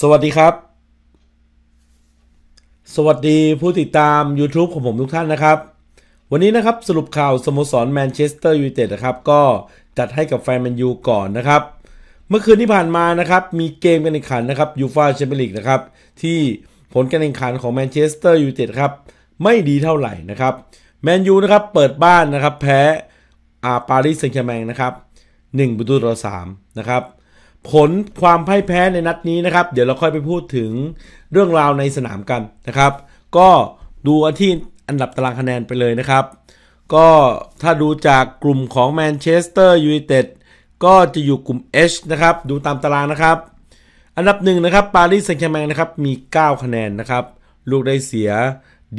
สวัสดีครับ สวัสดีผู้ติดตาม YouTube ของผมทุกท่านนะครับ วันนี้นะครับสรุปข่าวสโมสรแมนเชสเตอร์ยูไนเต็ดนะครับ ก็จัดให้กับแฟนแมนยูก่อนนะครับ เมื่อคืนที่ผ่านมานะครับ มีเกมการแข่งขันนะครับยูฟาแชมเปี้ยนลีกนะครับ ที่ผลการแข่งขันของแมนเชสเตอร์ยูไนเต็ดครับไม่ดีเท่าไหร่นะครับ แมนยูนะครับเปิดบ้านนะครับแพ้อาปารีสแซงต์แชร์แมงนะครับ1ประตูต่อ3นะครับผลความพ่ายแพ้ในนัดนี้นะครับ เดี๋ยวเราค่อยไปพูดถึงเรื่องราวในสนามกันนะครับ ก็ดูที่อันดับตารางคะแนนไปเลยนะครับ ก็ถ้าดูจากกลุ่มของแมนเชสเตอร์ยูไนเต็ดก็จะอยู่กลุ่ม H นะครับ ดูตามตารางนะครับ อันดับหนึ่งนะครับปารีสแซงต์แชร์แมงนะครับ มี 9 คะแนนนะครับ ลูกได้เสีย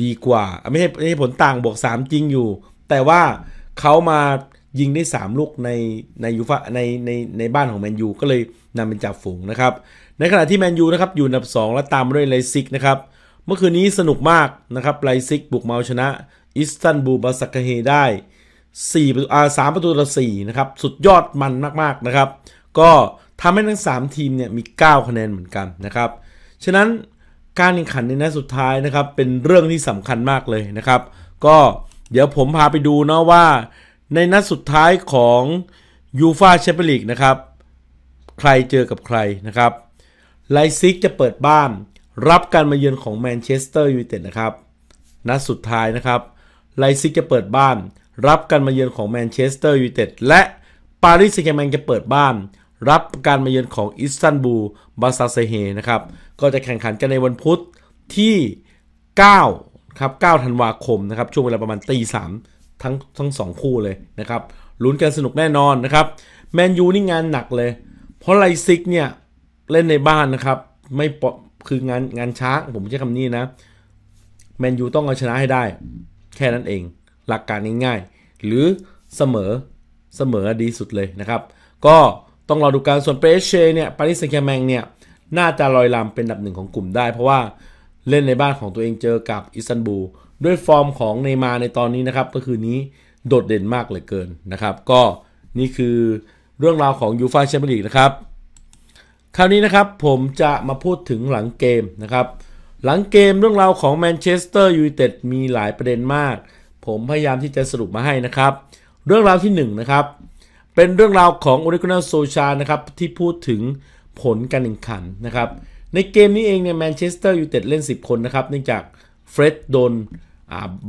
ดีกว่า ไม่ใช่ไม่ใช่ผลต่างบวก3 จริงอยู่ แต่ว่าเขามายิงได้ 3 ลูกในในยูฟาในในในบ้านของแมนยูก็เลยนำเป็นจ่าฝูงนะครับ ในขณะที่แมนยูนะครับ อยู่อันดับ 2 และตามมาด้วยไลซิกนะครับ เมื่อคืนนี้สนุกมากนะครับไลซิกบุกเมาชนะอิสตันบูลบาสักเฮได้4ประตูอ่าสประตูต่อ4นะครับ สุดยอดมันมาก ๆนะครับ ก็ทำให้ทั้ง 3 ทีมเนี่ยมี 9 คะแนนเหมือนกันนะครับ ฉะนั้นการแข่งขันในนัดสุดท้ายนะครับ เป็นเรื่องที่สำคัญมากเลยนะครับ ก็เดี๋ยวผมพาไปดูเนาะว่าในนัดสุดท้ายของยูฟาแชมเปี้ยนลีกนะครับใครเจอกับใครนะครับไลซิกจะเปิดบ้าน รับการมาเยือนของแมนเชสเตอร์ยูไนเต็ดนะครับนัดสุดท้ายนะครับไลซิกจะเปิดบ้าน รับการมาเยือนของแมนเชสเตอร์ยูไนเต็ดและปารีสแซงต์แมงจะเปิดบ้าน รับการมาเยือนของอิสตันบูลบาซาเซเฮนะครับก็จะแข่งขันกันในวันพุธที่ 9 ครับ 9 ธันวาคมนะครับช่วงเวลาประมาณตีสามทั้งทั้งสองคู่เลยนะครับลุ้นกันสนุกแน่นอนนะครับแมนยูนี่งานหนักเลย เพราะไลซิกเนี่ย เล่นในบ้านนะครับไม่ปคืองานงานช้าผมใช้คำนี้นะแมนยูต้องเอาชนะให้ได้ แค่นั้นเองหลักการง่ายๆหรือเสมอเสมอดีสุดเลยนะครับ ก็ต้องรอดูการส่วนเปเชเนี่ยปารีสแซงตแ์แมงเนี่ยน่าจะลอยลำเป็นดับหนึ่งของกลุ่มได้เพราะว่าเล่นในบ้านของตัวเองเจอกับอิสตันบูลด้วยฟอร์มของเนมาในตอนนี้นะครับก็คือนี้โดดเด่นมากเหลือเกินนะครับ ก็นี่คือเรื่องราวของยูฟาแชมเปี้ยนลีกนะครับคราวนี้นะครับผมจะมาพูดถึงหลังเกมนะครับ หลังเกมเรื่องราวของแมนเชสเตอร์ยูไนเต็ดมีหลายประเด็นมาก ผมพยายามที่จะสรุปมาให้นะครับ เรื่องราวที่1นนะครับ เป็นเรื่องราวของโอริกนาโซชานะครับที่พูดถึงผลการแข่งขันนะครับในเกมนี้เองเนี่ยแมนเชสเตอร์ยูไนเต็ดเล่น 10 คนนะครับเนื่องจากเฟร็ดโดน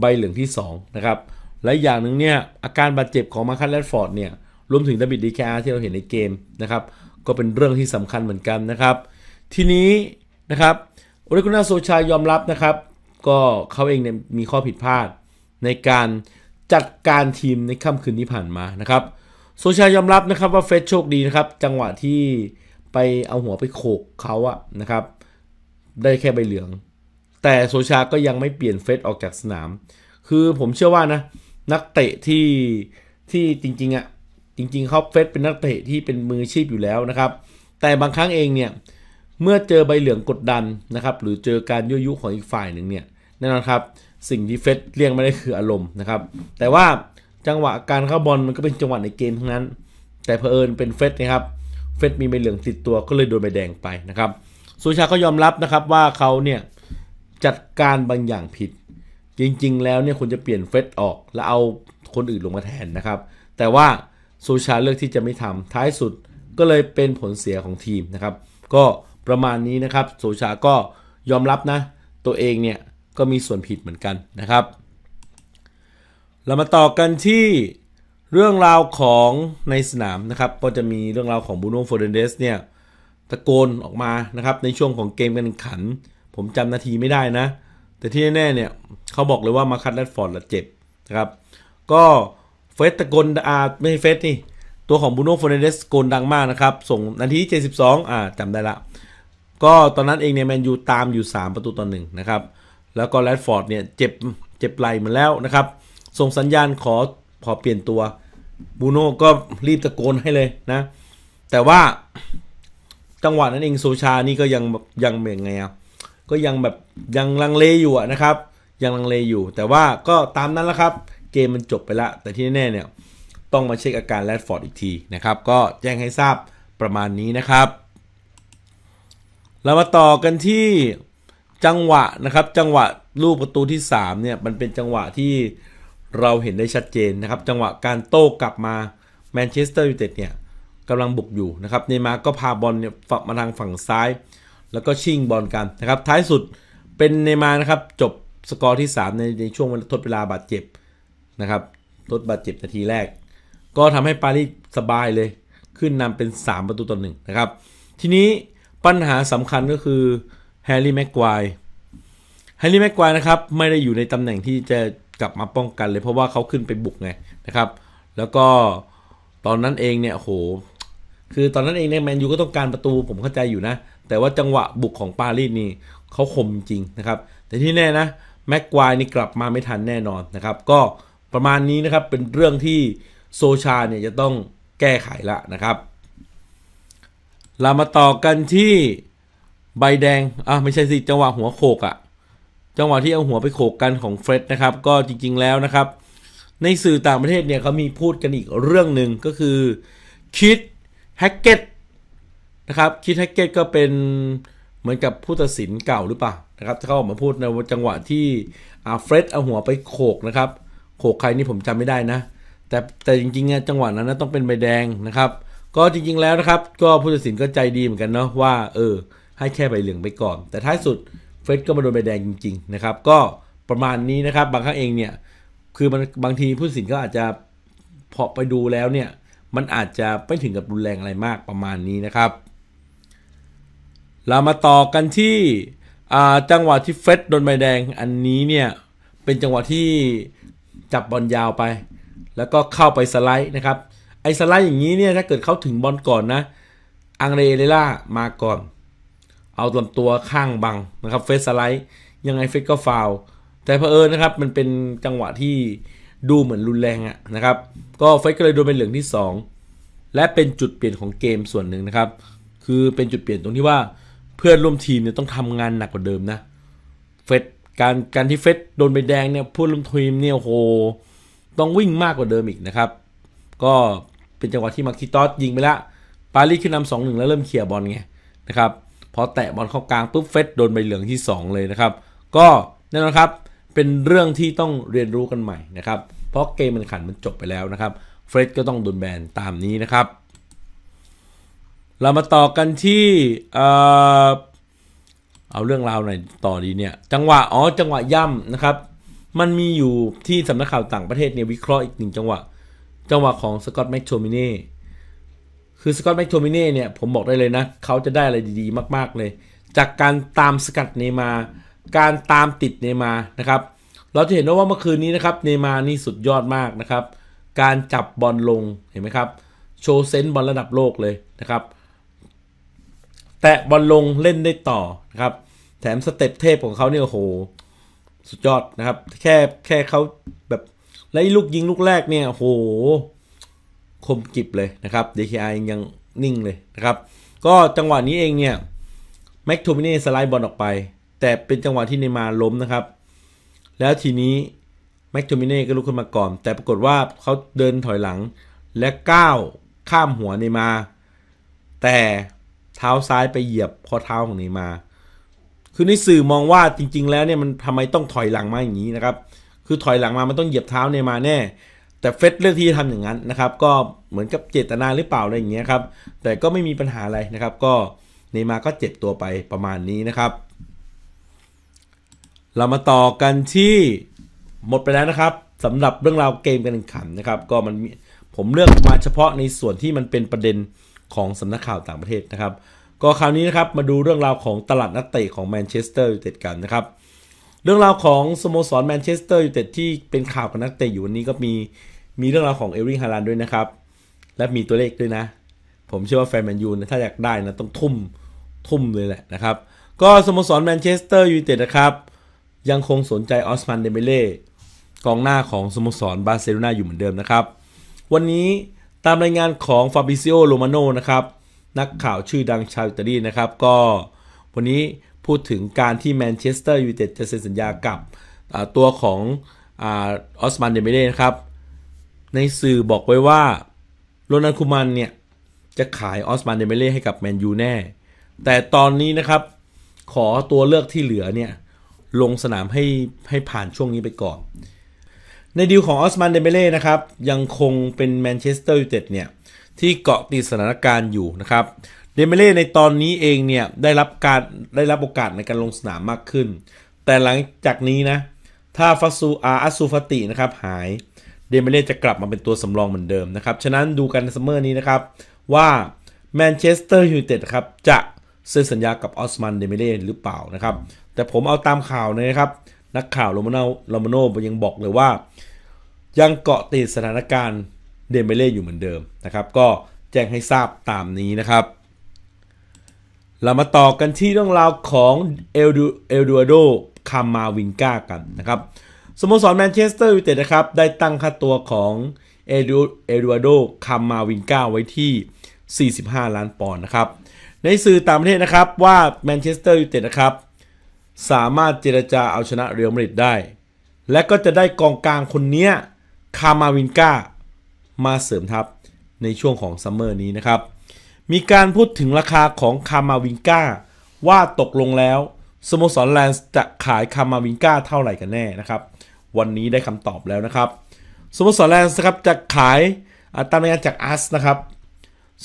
ใบเหลืองที่ 2 นะครับ และอย่างหนึ่งเนี่ยอาการบาดเจ็บของมาคัสแรดฟอร์ดเนี่ยรวมถึงดับบิดดีแคร์ที่เราเห็นในเกมนะครับก็เป็นเรื่องที่สำคัญเหมือนกันนะครับ ทีนี้นะครับโอเลกุนาโซชายอมรับนะครับ ก็เขาเองเนี่ยมีข้อผิดพลาด ในการจัดการทีมในค่ำคืนที่ผ่านมานะครับโซชายอมรับนะครับว่าเฟสโชคดีนะครับ จังหวะที่ไปเอาหัวไปโขกเขาอะนะครับได้แค่ใบเหลืองแต่โซชาก็ยังไม่เปลี่ยนเฟสออกจากสนาม คือผมเชื่อว่านะ นักเตะที่ ที่จริงๆอะ่ะจริงๆเขาเฟสเป็นนักเตะที่เป็นมือชีพอยู่แล้วนะครับ แต่บางครั้งเองเนี่ย เมื่อเจอใบเหลืองกดดันนะครับ หรือเจอการยั่วยุของอีกฝ่ายหนึ่งเนี่ย แน่นอนครับ สิ่งที่เฟสเรียงไม่ได้คืออารมณ์นะครับ แต่ว่าจังหวะการเข้าบอลมันก็เป็นจังหวะในเกมทั้งนั้น แต่เพอเอิญเป็นเฟสนะครับ เฟสมีใบเหลืองติดตัวก็เลยโดนใบแดงไปนะครับ โซชาก็ยอมรับนะครับว่าเขาเนี่ยจัดการบางอย่างผิด จริง ๆ แล้วเนี่ยควรจะเปลี่ยนเฟซออกแล้วเอาคนอื่นลงมาแทนนะครับ แต่ว่าโซชาเลือกที่จะไม่ทำท้ายสุดก็เลยเป็นผลเสียของทีมนะครับ ก็ประมาณนี้นะครับ โซชาก็ยอมรับนะ ตัวเองเนี่ย ก็มีส่วนผิดเหมือนกันนะครับ เรามาต่อกันที่เรื่องราวของในสนามนะครับก็จะมีเรื่องราวของบูโน่ฟอร์เดนเดสเนี่ยตะโกนออกมานะครับ ในช่วงของเกมการแข่งขันผมจำนาทีไม่ได้นะ แต่ที่แน่ๆ เนี่ย เขาบอกเลยว่ามาคัตแรดฟอร์ดละเจ็บนะครับ ก็ เฟสตะกนอาไม่เฟสนี่ ตัวของบูโน่ฟอเนเดสโกนดังมากนะครับ ส่งนาทีดสิ72 อ่าจำได้ละ ก็ตอนนั้นเองเนี่ยแมนยูตามอยู่ 3 ประตูต่อหนึ่งนะครับ แล้วก็แรดฟอร์ดเนี่ยเจ็บเจ็บไหลเหมือนแล้วนะครับ ส่งสัญญาณขอขอเปลี่ยนตัวบูโน่ก็รีบตะโกนให้เลยนะ แต่ว่าจังหวะนั้นเองโซชานี่ก็ยังยังเม่นไงอ่ะก็ยังแบบยังลังเลอยู่นะครับ ยังลังเลอยู่แต่ว่าก็ตามนั้นแล้วครับ เกมมันจบไปละแต่ที่แน่เนี่ยต้องมาเช็คอาการแรดฟอร์ดอีกที นะครับก็แจ้งให้ทราบประมาณนี้นะครับเรามาต่อกันที่จังหวะนะครับ จังหวะลูกประตูที่3เนี่ยมันเป็นจังหวะที่เราเห็นได้ชัดเจนนะครับ จังหวะการโต้กลับมาแมนเชสเตอร์ยูไนเต็ดเนี่ยกำลังบุกอยู่นะครับเนมาก็พาบอลเนี่ยฝักมาทางฝั่งซ้ายแล้วก็ชิงบอลกันนะครับ ท้ายสุดเป็นเนมานะครับจบสกอร์ที่ 3 ในในช่วงวทดเวลาบาดเจ็บนะครับทดบาดเจ็บนาทีแรก ก็ทำให้ปารีสสบายเลยขึ้นนำเป็น 3 ประตูต่อหนึ่งนะครับ ทีนี้ปัญหาสำคัญก็คือแฮร์รี่แม็กควายแฮร์รี่แม็กควายนะครับ ไม่ได้อยู่ในตำแหน่งที่จะกลับมาป้องกันเลยเพราะว่าเขาขึ้นไปบุกไงนะครับ แล้วก็ตอนนั้นเองเนี่ยโหคือตอนนั้นเองเนี่ยแมนยูก็ต้องการประตูผมเข้าใจอยู่นะแต่ว่าจังหวะบุกของปารีสนี่เขาคมจริงนะครับแต่ที่แน่นะแม็กควายนี่กลับมาไม่ทันแน่นอนนะครับ ก็ประมาณนี้นะครับเป็นเรื่องที่โซชาเนี่ยจะต้องแก้ไขละนะครับ เรามาต่อกันที่ใบแดงอ่ะไม่ใช่สิจังหวะหัวโขกอะ่ะจังหวะที่เอาหัวไปโขกกันของเฟร็ดนะครับก็จริงๆแล้วนะครับ ในสื่อต่างประเทศเนี่ยเขามีพูดกันอีกเรื่องหนึ่งก็คือคิดแฮกเก็ตนะครับคิดแฮกเกตก็เป็นเหมือนกับผู้ตัดสินเก่าหรือเปล่านะครับเขาออกมาพูดในจังหวะที่อาเฟรดเอาหัวไปโขกนะครับ โขกใครนี่ผมจำไม่ได้นะ แต่แต่จริงๆเนี่ยจังหวะนั้นต้องเป็นใบแดงนะครับ ก็จริงๆแล้วนะครับ ก็ผู้ตัดสินก็ใจดีเหมือนกันเนาะว่า เออ ให้แค่ใบเหลืองไปก่อน แต่ท้ายสุดเฟรดก็มาโดนใบแดงจริง ๆนะครับ ก็ประมาณนี้นะครับ บางครั้งเองเนี่ย คือมันบางทีผู้ตัดสินก็อาจจะพอไปดูแล้วเนี่ยมันอาจจะไม่ถึงกับรุนแรงอะไรมากประมาณนี้นะครับเรามาต่อกันที่จังหวะที่เฟสโดนใบแดงอันนี้เนี่ย เป็นจังหวะที่จับบอลยาวไป แล้วก็เข้าไปสไลด์นะครับ ไอสไลด์อย่างนี้เนี่ย ถ้าเกิดเขาถึงบอลก่อนนะ อังเรเลล่ามาก่อน เอาลำตัวข้างบังนะครับเฟสสไลด์ยังไงเฟสก็ฟาวแต่เพอเอิญนะครับมันเป็นจังหวะที่ดูเหมือนรุนแรงอะนะครับก็เฟสก็เลยโดนเป็นเหลืองที่ 2 และเป็นจุดเปลี่ยนของเกมส่วนหนึ่งนะครับ คือเป็นจุดเปลี่ยนตรงที่ว่าพื่อนร่วมทีมเนี่ยต้องทำงานหนักกว่าเดิมนะเฟดการการที่เฟดโดนใบแดงเนี่ยเพื่อนร่วมทีมเนี่ยโหต้องวิ่งมากกว่าเดิมอีกนะครับ ก็เป็นจังหวะที่มาคิตอสยิงไปละปารีสขึ้นนำสองหนึ่งแล้วเริ่มเคลียร์บอลไงนะครับพอแตะบอลเข้ากลางปุ๊บเฟดโดนใบเหลืองที่ 2 เลยนะครับ ก็แน่นอนครับเป็นเรื่องที่ต้องเรียนรู้กันใหม่นะครับ เพราะเกมมันขันมันจบไปแล้วนะครับเฟสดก็ต้องโดนแบนตามนี้นะครับเรามาต่อกันที่เอเอาเรื่องราวหน่อยต่อดีเนี่ย จังหวะอ๋อจังหวะย่ำนะครับ มันมีอยู่ที่สำนักข่าวต่างประเทศเนี่ยวิเคราะห์อีกหนึ่งจังหวะ จังหวะของสกอตแมคโทมิเน่คือสกอตแมคโทมิเน่เนี่ยผมบอกได้เลยนะ เขาจะได้อะไรดีๆ มากๆเลย จากการตามสกัดเนมาการตามติดเนมานะครับ เราจะเห็นว่าเมื่อคืนนี้นะครับเนมานี่สุดยอดมากนะครับ การจับบอลลงเห็นไหมครับโชว์เซนต์บอลระดับโลกเลยนะครับแตะบอลลงเล่นได้ต่อนะครับ แถมสเต็ปเทพของเขาเนี่ยโห สุดยอดนะครับ แค่แค่เขาแบบและลูกยิงลูกแรกเนี่ยโหคมกิบเลยนะครับเดค k i ยังนิ่งเลยนะครับ ก็จังหวะนี้เองเนี่ยแม็กทูมินีสไลด์บอลออกไป แต่เป็นจังหวะที่เนมาล้มนะครับ แล้วทีนี้แม็กทูมินีก็ลุกขึ้นมาก่อน แต่ปรากฏว่าเขาเดินถอยหลังและก้าวข้ามหัวเนมาแต่เท้าซ้ายไปเหยียบข้อเท้าของเนมา คือในสื่อมองว่าจริงๆ แล้วเนี่ยมันทำไมต้องถอยหลังมาอย่างนี้นะครับ คือถอยหลังมามันต้องเหยียบเท้าเนมาแน่ แต่เฟสเลือกที่จะทำอย่างนั้นนะครับก็เหมือนกับเจตนาหรือเปล่าอะไรอย่างเงี้ยครับ แต่ก็ไม่มีปัญหาอะไรนะครับ ก็เนมาก็เจ็บตัวไปประมาณนี้นะครับ เรามาต่อกันที่หมดไปแล้วนะครับสำหรับเรื่องราวเกมการขันนะครับก็มันผมเลือกมาเฉพาะในส่วนที่มันเป็นประเด็นของสำนักข่าวต่างประเทศนะครับ ก็คราวนี้นะครับมาดูเรื่องราวของตลาดนักเตะของแมนเชสเตอร์ยูไนเต็ดกันนะครับ เรื่องราวของสโมสรแมนเชสเตอร์ยูไนเต็ดที่เป็นข่าวกับนักเตะอยู่วันนี้ก็มีมีเรื่องราวของเอริงฮารันด้วยนะครับ และมีตัวเลขด้วยนะ ผมเชื่อว่าแฟนแมนยูนะถ้าอยากได้นะต้องทุ่มทุ่มเลยแหละนะครับ ก็สโมสรแมนเชสเตอร์ยูไนเต็ดนะครับ ยังคงสนใจออสมันเดเมเล่กองหน้าของสโมสรบาร์เซโลนาอยู่เหมือนเดิมนะครับ วันนี้ตามรายงานของฟาบิซิโอโรมาโนนะครับ นักข่าวชื่อดังชาวอิตาลีนะครับ ก็วันนี้พูดถึงการที่แมนเชสเตอร์ยูไนเต็ดจะเซ็นสัญญากับตัวของออสมันเดเมเล่ นะครับ ในสื่อบอกไว้ว่าโรนันคูมันเนี่ย จะขายออสมันเดเมเล่ให้กับแมนยูแน่ แต่ตอนนี้นะครับขอตัวเลือกที่เหลือเนี่ย ลงสนามให้ให้ผ่านช่วงนี้ไปก่อนในดีลของออสมันเดเบเล่นะครับยังคงเป็นแมนเชสเตอร์ยูไนเต็ดเนี่ยที่เกาะติดสถานการณ์อยู่นะครับเดเมเล่ในตอนนี้เองเนี่ยได้รับการได้รับโอกาสในการลงสนามมากขึ้น แต่หลังจากนี้นะถ้าฟาซูอาอัสซูฟตินะครับหายเดเมเล่จะกลับมาเป็นตัวสำรองเหมือนเดิมนะครับฉะนั้นดูกันในซัมเมอร์นี้นะครับว่าแมนเชสเตอร์ยูไนเต็ดครับจะเซ็นสัญญากับออสมันเดเมเล่หรือเปล่านะครับแต่ผมเอาตามข่าวเลยนะครับนักข่าวโรมาโนโรมาโนยังบอกเลยว่ายังเกาะติดสถานการณ์เดมเบเล่อยู่เหมือนเดิมนะครับ ก็แจ้งให้ทราบตามนี้นะครับ เรามาต่อกันที่เรื่องราวของเอลดูเอลดูโดคามาวินกากันนะครับ สโมสรแมนเชสเตอร์ยูไนเต็ดนะครับ ได้ตั้งค่าตัวของเอดูเอดูโดคามาวินกาไว้ที่ 45 ล้านปอนด์นะครับ ในสื่อต่างประเทศนะครับว่าแมนเชสเตอร์ยูไนเต็ดนะครับ สามารถเจรจาเอาชนะเรอัลมาดริดได้ และก็จะได้กองกลางคนนี้คามาวินกามาเสริมทัพในช่วงของซัมเมอร์นี้นะครับ มีการพูดถึงราคาของคามาวินกาว่าตกลงแล้วสโมสรแลนด์จะขายคามาวินกาเท่าไหร่กันแน่นะครับ วันนี้ได้คำตอบแล้วนะครับ สโมสรแลนด์นะครับจะขาย ตามรายงานจากอัสนะครับ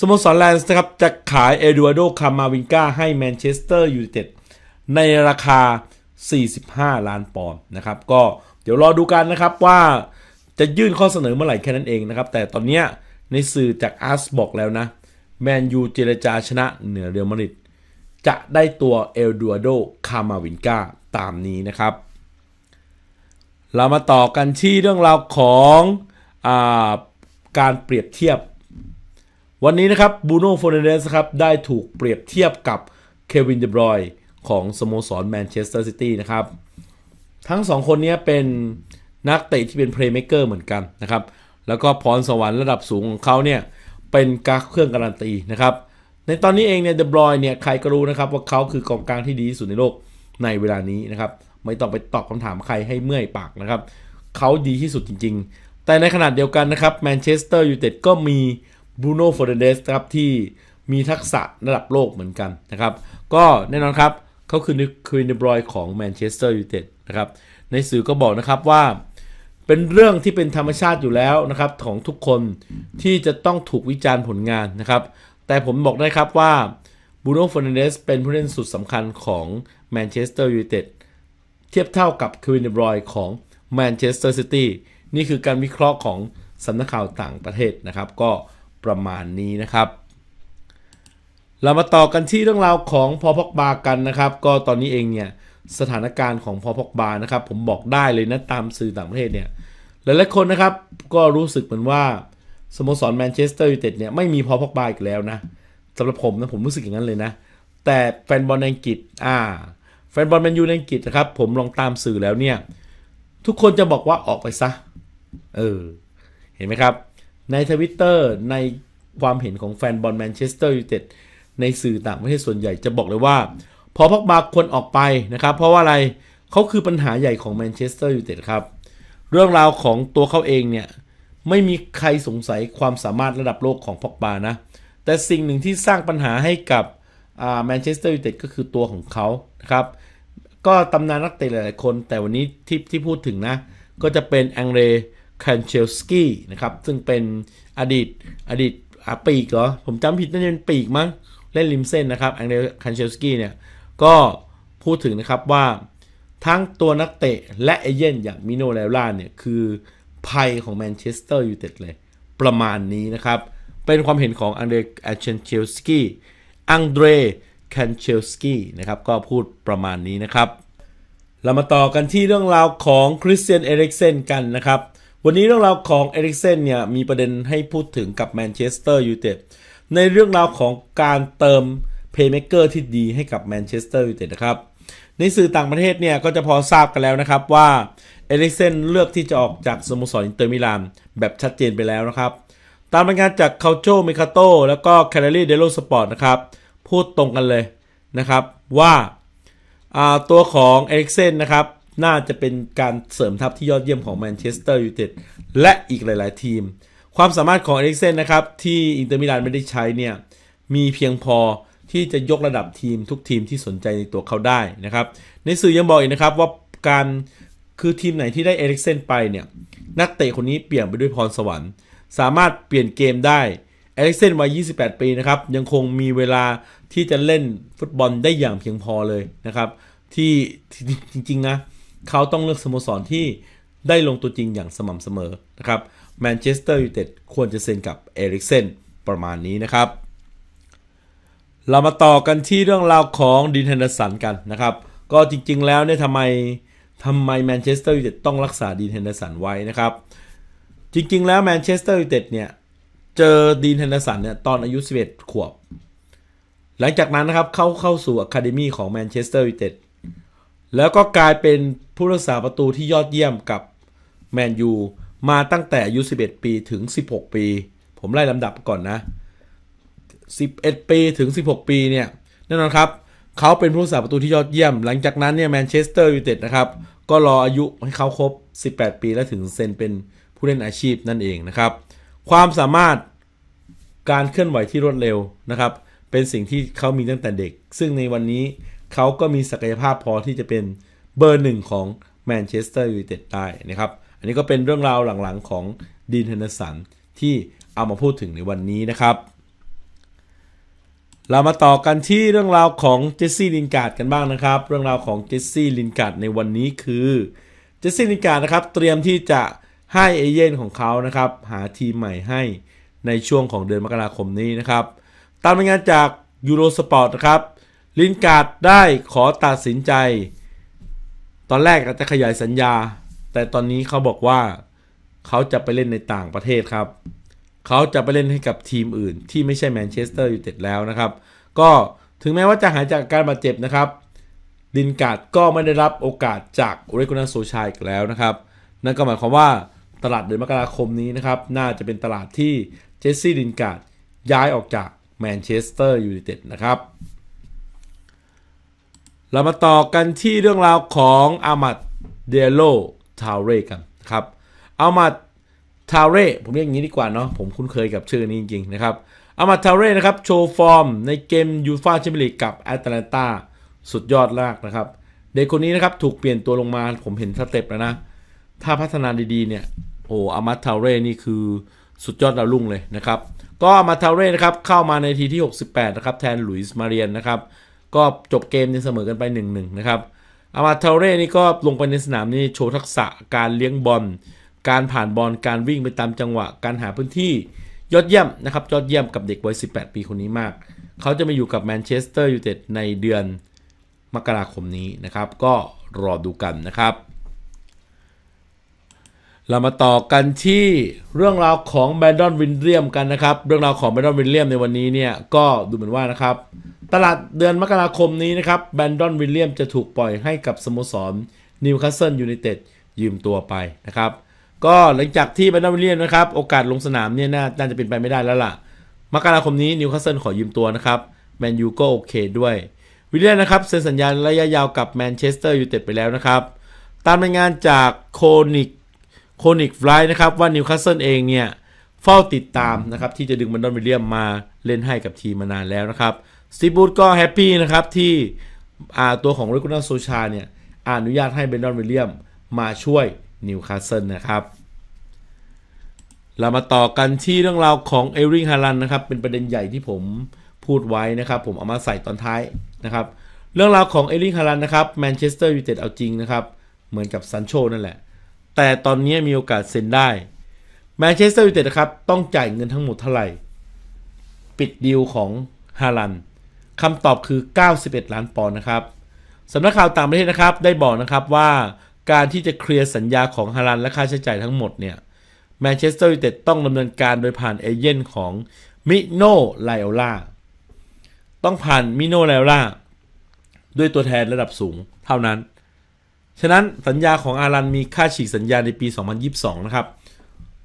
สโมสรแลนด์นะครับจะขายเอดาร์โดคามาวินกาให้แมนเชสเตอร์ยูไนเต็ดในราคา 45 ล้านปอนด์นะครับ ก็เดี๋ยวรอดูกันนะครับว่าจะยื่นข้อเสนอเมื่อไหร่แค่นั้นเองนะครับ แต่ตอนนี้ในสื่อจากอาร์สบอกแล้วนะ แมนยูเจรจาชนะเหนือเรอัลมาริดจะได้ตัวเอลดูโดคามาวินกาตามนี้นะครับ เรามาต่อกันที่เรื่องราวของอาการเปรียบเทียบ วันนี้นะครับบูโน่โฟเนเดสครับ ได้ถูกเปรียบเทียบกับเควินเดบรอยของสโมสรแมนเชสเตอร์ซิตี้นะครับ ทั้งสองคนนี้เป็นนักเตะที่เป็นเพลย์เมคเกอร์เหมือนกันนะครับ แล้วก็พรสวรรค์ระดับสูงของเขาเนี่ย เป็นกกเครื่องการันตีนะครับ ในตอนนี้เองเนี่ยเดบรอยเนี่ยใครก็รู้นะครับ ว่าเขาคือกองกลางที่ดีที่สุดในโลก ในเวลานี้นะครับ ไม่ต้องไปตอบคำถามใครให้เมื่อยปากนะครับ เขาดีที่สุดจริง ๆ แต่ในขนาดเดียวกันนะครับแมนเชสเตอร์ยูไนเต็ดก็มีบูโน่ฟอร์เดนเดสครับที่มีทักษะระดับโลกเหมือนกันนะครับ ก็แน่นอนครับเขาคือควอนเดบรอยของแมนเชสเตอร์ยูไนเต็ดนะครับ ในสื่อก็บอกนะครับว่าเป็นเรื่องที่เป็นธรรมชาติอยู่แล้วนะครับ ของทุกคนที่จะต้องถูกวิจารณ์ผลงานนะครับ แต่ผมบอกได้ครับว่าบูโน่ฟอนเดสเป็นผู้เล่นสุดสำคัญของแมนเชสเตอร์ยูไนเต็ดเทียบเท่ากับควินเดบรอยของแมนเชสเตอร์ซิตี้นี่คือการวิเคราะห์ของสำนักข่าวต่างประเทศนะครับ ก็ประมาณนี้นะครับ เรามาต่อกันที่เรื่องราวของพอพกบากันนะครับ ก็ตอนนี้เองเนี่ยสถานการณ์ของพอพกบานะครับ ผมบอกได้เลยนะตามสื่อต่างประเทศเนี่ยหลาย ๆ คนนะครับ ก็รู้สึกเหมือนว่าสโมสรแมนเชสเตอร์ยูไนเต็ดเนี่ยไม่มีพอพอกบากักแล้วนะสำหรับผมนะ ผมรู้สึกอย่างนั้นเลยนะ แต่แฟนบอลอังกฤษอ่าแฟนบอลแมนยูอังกฤษนะครับ ผมลองตามสื่อแล้วเนี่ย ทุกคนจะบอกว่าออกไปซะ เออเห็นไหมครับ ในทวิตเตอร์ในความเห็นของแฟนบอลแมนเชสเตอร์ยูไนเต็ดในสื่อต่างประเทศส่วนใหญ่จะบอกเลยว่าพอพอกบาควรออกไปนะครับเพราะว่าอะไรเขาคือปัญหาใหญ่ของแมนเชสเตอร์ยูไนเต็ดครับเรื่องราวของตัวเขาเองเนี่ย ไม่มีใครสงสัยความสามารถระดับโลกของพอกบานะ แต่สิ่งหนึ่งที่สร้างปัญหาให้กับแมนเชสเตอร์ยูไนเต็ดก็คือตัวของเขานะครับ ก็ตำนานนักเตะหลาย ๆคนแต่วันนี้ที่ที่พูดถึงนะก็จะเป็นแองเรคคนเชลสกี้นะครับ ซึ่งเป็นอดีตอดีตปีกเหรอ ผมจำผิดน่าจะเป็นปีกมั้งเล่นริมเส้นนะครับแองเรคคนเชลสกี้เนี่ยก็พูดถึงนะครับว่าทั้งตัวนักเตะและเอเย่นอย่างมิโนเลล่าเนี่ยคือภัยของแมนเชสเตอร์ยูไนเต็ดเลย ประมาณนี้นะครับ เป็นความเห็นของอังเดรแอนเชนเชลสกี้อังเดรแคนเชลสกี้นะครับก็พูดประมาณนี้นะครับเรามาต่อกันที่เรื่องราวของคริสเตียนเอริกเซนกันนะครับ วันนี้เรื่องราวของเอริกเซนเนี่ยมีประเด็นให้พูดถึงกับแมนเชสเตอร์ยูไนเต็ดในเรื่องราวของการเติมเพย์เมกเกอร์ที่ดีให้กับแมนเชสเตอร์ยูไนเต็ดนะครับในสื่อต่างประเทศเนี่ยก็จะพอทราบกันแล้วนะครับว่า เอลิเซนเลือกที่จะออกจากสโมสรอินเตอร์มิลานแบบชัดเจนไปแล้วนะครับ ตามรายงานจากคาโชมิคาโตแล้วก็แคลรี่ เดลโลสปอร์ตนะครับ พูดตรงกันเลยนะครับว่าตัวของเอลิเซนนะครับ น่าจะเป็นการเสริมทัพที่ยอดเยี่ยมของแมนเชสเตอร์ยูไนเต็ดและอีกหลายๆทีม ความสามารถของเอลิเซนนะครับที่อินเตอร์มิลานไม่ได้ใช้เนี่ยมีเพียงพอที่จะยกระดับทีมทุกทีมที่สนใจในตัวเขาได้นะครับ ในสื่อยังบอกอีกนะครับ ว่าการคือทีมไหนที่ได้เอริกเซนไปเนี่ย นักเตะคนนี้เปลี่ยนไปด้วยพรสวรรค์ สามารถเปลี่ยนเกมได้เอริกเซนวัย28 ปีนะครับยังคงมีเวลาที่จะเล่นฟุตบอลได้อย่างเพียงพอเลยนะครับ ที่จริงๆนะเขาต้องเลือกสโมสรที่ได้ลงตัวจริงอย่างสม่ำเสมอนะครับแมนเชสเตอร์ยูไนเต็ดควรจะเซ็นกับเอริกเซนประมาณนี้นะครับเรามาต่อกันที่เรื่องราวของดินเทนเดอร์สันกันนะครับ ก็จริงๆแล้วเนี่ยทำไมทำไมแมนเชสเตอร์ยูไนเต็ดต้องรักษาดีนเฮนเดอร์สันไว้นะครับ จริงๆแล้วแมนเชสเตอร์ยูไนเต็ดเนี่ยเจอดีนเฮนเดอร์สันเนี่ยตอนอายุ11ขวบ หลังจากนั้นนะครับเข้าเข้าสู่อะคาเดมีของแมนเชสเตอร์ยูไนเต็ดแล้วก็กลายเป็นผู้รักษาประตูที่ยอดเยี่ยมกับแมนยูมาตั้งแต่อายุ11ปีถึง 16 ปี ผมไล่ลำดับก่อนนะ11ปีถึง 16 ปี เนี่ย แน่นอนครับเขาเป็นผู้สาประตูที่ยอดเยี่ยมหลังจากนั้นเนี่ยแมนเชสเตอร์ยูไนเต็ดนะครับ ก็รออายุให้เขาครบ 18 ปีแล้วถึงเซ็นเป็นผู้เล่นอาชีพนั่นเองนะครับ ความสามารถการเคลื่อนไหวที่รวดเร็วนะครับเป็นสิ่งที่เขามีตั้งแต่เด็ก ซึ่งในวันนี้เขาก็มีศักยภาพพอที่จะเป็นเบอร์หนึ่งของแมนเชสเตอร์ยูไนเต็ดได้นะครับ อันนี้ก็เป็นเรื่องราวหลังๆ ของดีนเทนสันที่เอามาพูดถึงในวันนี้นะครับเรามาต่อกันที่เรื่องราวของเจสซี่ลินการ์ดกันบ้างนะครับเรื่องราวของเจสซี่ลินการ์ดในวันนี้คือเจสซี่ลินการ์ดนะครับ เตรียมที่จะให้เอเย่นของเขานะครับหาทีมใหม่ให้ในช่วงของเดือนมกราคมนี้นะครับ ตามรายงานจากยูโรสปอร์ตนะครับลินการ์ดได้ขอตัดสินใจตอนแรกอาจจะขยายสัญญา แต่ตอนนี้เขาบอกว่าเขาจะไปเล่นในต่างประเทศครับเขาจะไปเล่นให้กับทีมอื่นที่ไม่ใช่แมนเชสเตอร์ยูไนเต็ดแล้วนะครับ ก็ถึงแม้ว่าจะหายจากการบาดเจ็บนะครับ ดินกาดก็ไม่ได้รับโอกาสจากเรโกนาโซชัยอีกแล้วนะครับ นั่นก็หมายความว่าตลาดเดือนมกราคมนี้นะครับ น่าจะเป็นตลาดที่เจสซี่ดินกาดย้ายออกจากแมนเชสเตอร์ยูไนเต็ดนะครับ เรามาต่อกันที่เรื่องราวของอามัดเดโลทาวเรกันครับอามัดทาเร่ผมเรียกอย่างนี้ดีกว่าเนาะผมคุ้นเคยกับชื่อนี้จริงๆนะครับอามาทาเร่นะครับ โชว์ฟอร์ม ในเกมยูฟาแชมเปี้ยนลีกกับแอตแลนตาสุดยอดมากนะครับเด็กคนนี้นะครับ ถูกเปลี่ยนตัวลงมา ผมเห็นสเต็ปแล้วนะ ถ้าพัฒนาดีๆ เนี่ยโอ้อามาทาเร่นี่คือสุดยอดดาวรุ่งเลยนะครับ ก็อามาทาเร่นะครับเข้ามาในทีที่ 68นะครับแทนหลุยส์มาเรียนนะครับก็จบเกมในเสมอกันไป 1-1นะครับอามาทาเร่นี่ก็ลงไปในสนามนี่โชว์ทักษะการเลี้ยงบอลการผ่านบอล การวิ่งไปตามจังหวะการหาพื้นที่ยอดเยี่ยมนะครับยอดเยี่ยมกับเด็กวัย18 ปีคนนี้มาก เขาจะมาอยู่กับแมนเชสเตอร์ยูไนเต็ดในเดือนมกราคมนี้นะครับ ก็รอดูกันนะครับ เรามาต่อกันที่เรื่องราวของแบรนดอนวินเลียมกันนะครับ เรื่องราวของแบรนดอนวินเลียมในวันนี้เนี่ยก็ดูเหมือนว่านะครับ ตลาดเดือนมกราคมนี้นะครับแบรนดอนวินเลียมจะถูกปล่อยให้กับสโมสรนิวคาสเซิลยูไนเต็ดยืมตัวไปนะครับก็หลังจากที่แบนดัมเลียนนะครับ โอกาสลงสนามเนี่ยน่าจะเป็นไปไม่ได้แล้วล่ะมกราคมนี้นิวคาสเซิลขอยืมตัวนะครับแมนยูก็โอเคด้วยวิลเลียนนะครับเซ็นสัญญาระยะยาว กับแมนเชสเตอร์ยูไนเต็ดไปแล้วนะครับ ตามรายงานจากโคนิกโคนิกไฟล์นะครับว่านิวคาสเซิลเองเนี่ย เฝ้าติดตามนะครับที่จะดึงมันดอนวิลเลียมมาเล่นให้กับทีมมานานแล้วนะครับซีบูตก็แฮปปี้นะครับที่ตัวของเรกุนาโซชาเนี่ยอนุญาตให้เบนดอนวิลเลียมมาช่วยนิวคาสเซิลนะครับ เรามาต่อกันที่เรื่องราวของเอริงฮารันนะครับ เป็นประเด็นใหญ่ที่ผมพูดไว้นะครับ ผมเอามาใส่ตอนท้ายนะครับ เรื่องราวของเอริงฮารันนะครับแมนเชสเตอร์ยูไนเต็ดเอาจริงนะครับ เหมือนกับซันโชนั่นแหละ แต่ตอนนี้มีโอกาสเซ็นได้แมนเชสเตอร์ยูไนเต็ดนะครับ ต้องจ่ายเงินทั้งหมดเท่าไหร่ ปิดดีลของฮารันคำตอบคือ 91 ล้านปอนด์นะครับสำนักข่าวต่างประเทศนะครับได้บอกนะครับว่าการที่จะเคลียร์สัญญาของฮารัน และค่าใช้จ่ายทั้งหมดเนี่ยแมนเชสเตอร์ยูไนเต็ดต้องดำเนินการโดยผ่านเอเย่นของมิโนไลโอล่าต้องผ่านมิโนไลโอล่าด้วยตัวแทนระดับสูงเท่านั้น ฉะนั้นสัญญาของอารันมีค่าฉีกสัญญาในปี 2022 นะครับ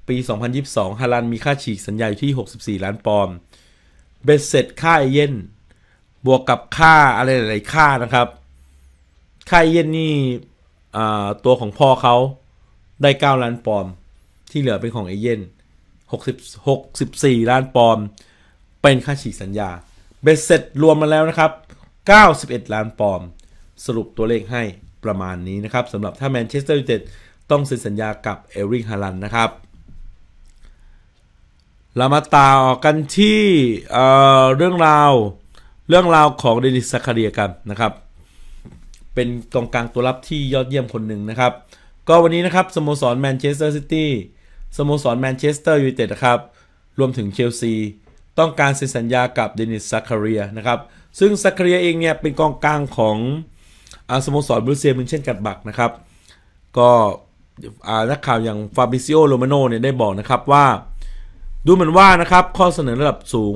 ปี 2022ฮารันมีค่าฉีกสัญญาอยู่ที่ 64 ล้านปอนด์เบ็ดเสร็จค่าเอเย่นบวกกับค่าอะไรหลายๆค่านะครับ ค่าเอเย่นนี่ตัวของพ่อเขาได้ 9 ล้านปอม ที่เหลือเป็นของเอเย่น6 4 ล้านปอม เป็นค่าฉีกสัญญา เบสเสร็จรวมมาแล้วนะครับ 91 ล้านปอม สรุปตัวเลขให้ประมาณนี้นะครับ สำหรับถ้าแมนเชสเตอร์ยูไนเต็ดต้องเซ็นสัญญากับเอริก ฮารันนะครับ เรามาต่อกันที่เเรื่องราวเรื่องราวของเดนิสซาคาเรียกันนะครับเป็นกองกลางตัวรับที่ยอดเยี่ยมคนหนึ่งนะครับ ก็วันนี้นะครับสโมสรแมนเชสเตอร์ซิตี้สโมสรแมนเชสเตอร์ยูไนเต็ดนะครับ รวมถึงเชลซี ต้องการเซ็นสัญญากับเดนิสซกคาเรียนะครับซึ่งซกคาเรียเองเนี่ย เป็นกองกลางของอสโมสรบรูเซียมินเช่นกันบักนะครับ ก็นักข่าวอย่างฟาบิซิโอโรมาโนเนี่ยได้บอกนะครับว่า ดูเหมือนว่านะครับ ข้อเสนอระดับสูง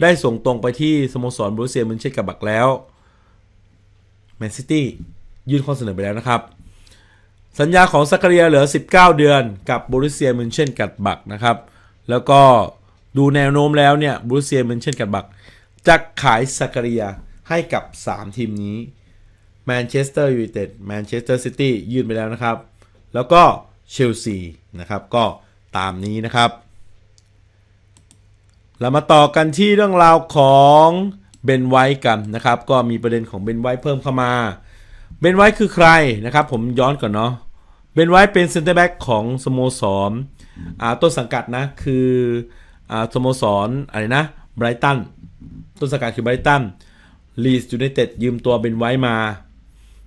ได้ส่งตรงไปที่สโมสรบรูเซียมินเช่นกับบักแล้วแมนซิตี้ยื่นข้อเสนอไปแล้วนะครับ สัญญาของซักเรียเหลือ 19 เดือนกับบริเซียมินเช่นกัดบักนะครับ แล้วก็ดูแนวโน้มแล้วเนี่ยบริเซียมินเช่นกัดบักจะขายซักเรียให้กับ 3 ทีมนี้แมนเชสเตอร์ยูไนเต็ดแมนเชสเตอร์ซิตี้ยื่นไปแล้วนะครับ แล้วก็เชลซีนะครับก็ตามนี้นะครับ เรามาต่อกันที่เรื่องราวของเบนไว์กันนะครับ ก็มีประเด็นของเบนไว์เพิ่มเข้ามาเบนไว์คือใครนะครับ ผมย้อนก่อนเนาะเบนไว์เป็นเซนเตอร์แบ็กของสโมสรต้นสังกัดนะ คืออสโมสรอะไรนะไบรตันต้นสังกัดคือไบรตันลีสยูไนเต็ดยืมตัวเบนไว์มา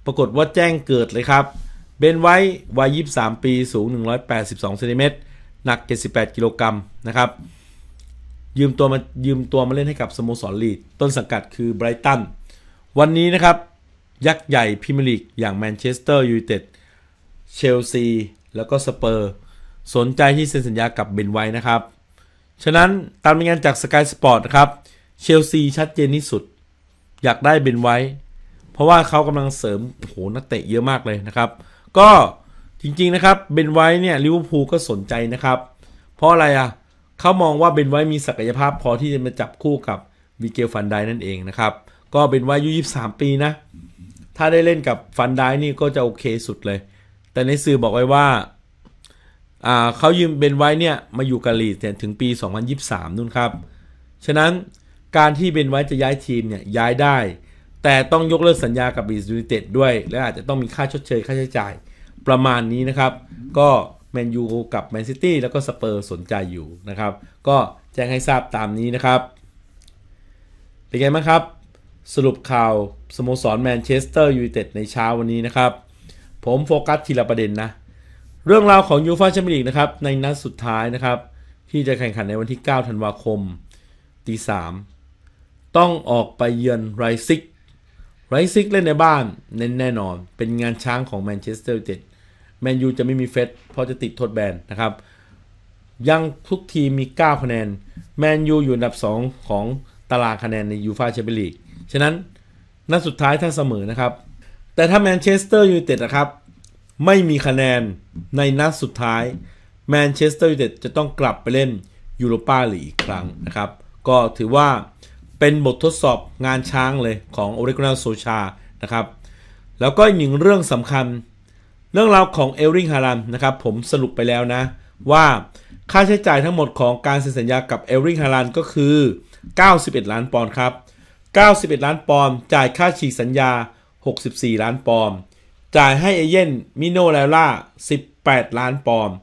ปรากฏว่าแจ้งเกิดเลยครับ เบนไว์วัย 23 ปี สูง 182เซนติเมตรหนัก 78กิโลกรัมนะครับยืมตัวมายืมตัวมาเล่นให้กับสโมสรลีด ต้นสังกัดคือไบรตันวันนี้นะครับ ยักษ์ใหญ่พิมลีกอย่างแมนเชสเตอร์ยูไนเต็ดเชลซี แล้วก็สเปอร์ สนใจที่เซ็นสัญญากับเบนไว้นะครับ ฉะนั้นตามรายงานจากสกายสปอร์ตนะครับ เชลซีชัดเจนที่สุด อยากได้เบนไว้ เพราะว่าเขากำลังเสริมโห นักเตะเยอะมากเลยนะครับ ก็จริงๆนะครับ เบนไว้เนี่ยลิเวอร์พูลก็สนใจนะครับ เพราะอะไรอะ่ะเขามองว่าเบนไว้มีศักยภาพพอที่จะมาจับคู่กับวิเกลฟันไดนั่นเองนะครับ ก็เบนไว้อายุ 23 ปีนะ ถ้าได้เล่นกับฟันไดนี่ก็จะโอเคสุดเลย แต่ในสื่อบอกไว้ว่า เขายืมเบนไว้เนี่ยมาอยู่กบลีด่ถึงปี 2023นู่นครับ ฉะนั้นการที่เบนไว้จะย้ายทีมเนี่ยย้ายได้ แต่ต้องยกเลิกสัญญากับบีสยูนิเต็ดด้วยและอาจจะต้องมีค่าชดเชยค่าใช้จ่ายประมาณนี้นะครับ ก็แมนยูกับแมนซิตี้แล้วก็สเปอร์สนใจอยู่นะครับ ก็แจ้งให้ทราบตามนี้นะครับเป็นไงบ้างครับ สรุปข่าวสโมสรแมนเชสเตอร์ยูไนเต็ดในเช้าวันนี้นะครับ ผมโฟกัสทีละประเด็นนะเรื่องราวของยูฟาแชมเปี้ยนลีกนะครับในนัดสุดท้ายนะครับ ที่จะแข่งขันในวันที่ 9 ธันวาคมตีสามต้องออกไปเยือนไรซิกไรซิกเล่นในบ้านเน้นแน่นอน เป็นงานช้างของแมนเชสเตอร์ยูไนเต็ดแมนยูจะไม่มีเฟสเพราะจะติดโทษแบนนะครับ ยังทุกทีมมี 9 คะแนนแมนยูอยู่อันดับ 2 ของตารางคะแนนในยูฟาแชมเปี้ยนลีกฉะนั้นนัดสุดท้ายถ้าเสมอนะครับ แต่ถ้าแมนเชสเตอร์ยูไนเต็ดนะครับ ไม่มีคะแนนในนัดสุดท้ายแมนเชสเตอร์ยูไนเต็ดจะต้องกลับไปเล่นยูโรปาลีกอีกครั้งนะครับ ก็ถือว่าเป็นบททดสอบงานช้างเลยของโอริกนาโซชานะครับ แล้วก็อีกหนึ่งเรื่องสำคัญเรื่องราวของเอลริงฮารันนะครับผมสรุปไปแล้วนะ ว่าค่าใช้จ่ายทั้งหมดของการเซ็นสัญญากับเอลริงฮารันก็คือ 91 ล้านปอนด์ครับ 91 ล้านปอนด์จ่ายค่าฉีกสัญญา 64 ล้านปอนด์จ่ายให้เอเย่นมิโนแลล่า 18 ล้านปอนด์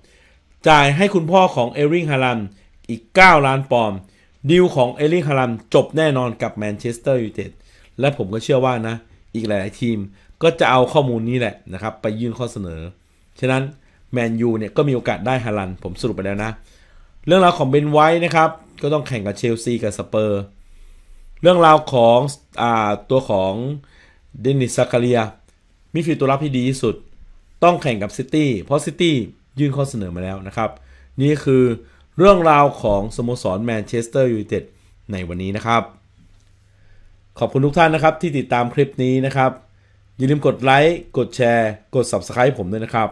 จ่ายให้คุณพ่อของเอริงฮารันอีก 9 ล้านปอนด์ดีลของเอริงฮารันจบแน่นอนกับแมนเชสเตอร์ยูไนเต็ดและผมก็เชื่อว่านะ อีกหลายทีมก็จะเอาข้อมูลนี้แหละนะครับ ไปยื่นข้อเสนอ ฉะนั้นแมนยูเนี่ยก็มีโอกาสได้ฮาลัน ผมสรุปไปแล้วนะ เรื่องราวของเบนไว้นะครับ ก็ต้องแข่งกับเชลซีกับสเปอร์ เรื่องราวของอตัวของเดนิสซาคาเรีย มีฟิลตัวรับที่ดีที่สุด ต้องแข่งกับซิตี้เพราะซิตี้ยื่นข้อเสนอมาแล้วนะครับ นี่คือเรื่องราวของ สโมสรแมนเชสเตอร์ยูไนเต็ดในวันนี้นะครับ ขอบคุณทุกท่านนะครับที่ติดตามคลิปนี้นะครับอย่าลืมกดไลค์ กดแชร์ กด Subscribe ผมด้วยนะครับ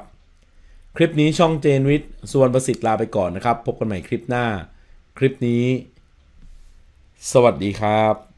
คลิปนี้ช่องเจนวิทย์สุวรรณประสิทธิ์ลาไปก่อนนะครับ พบกันใหม่คลิปหน้า คลิปนี้ สวัสดีครับ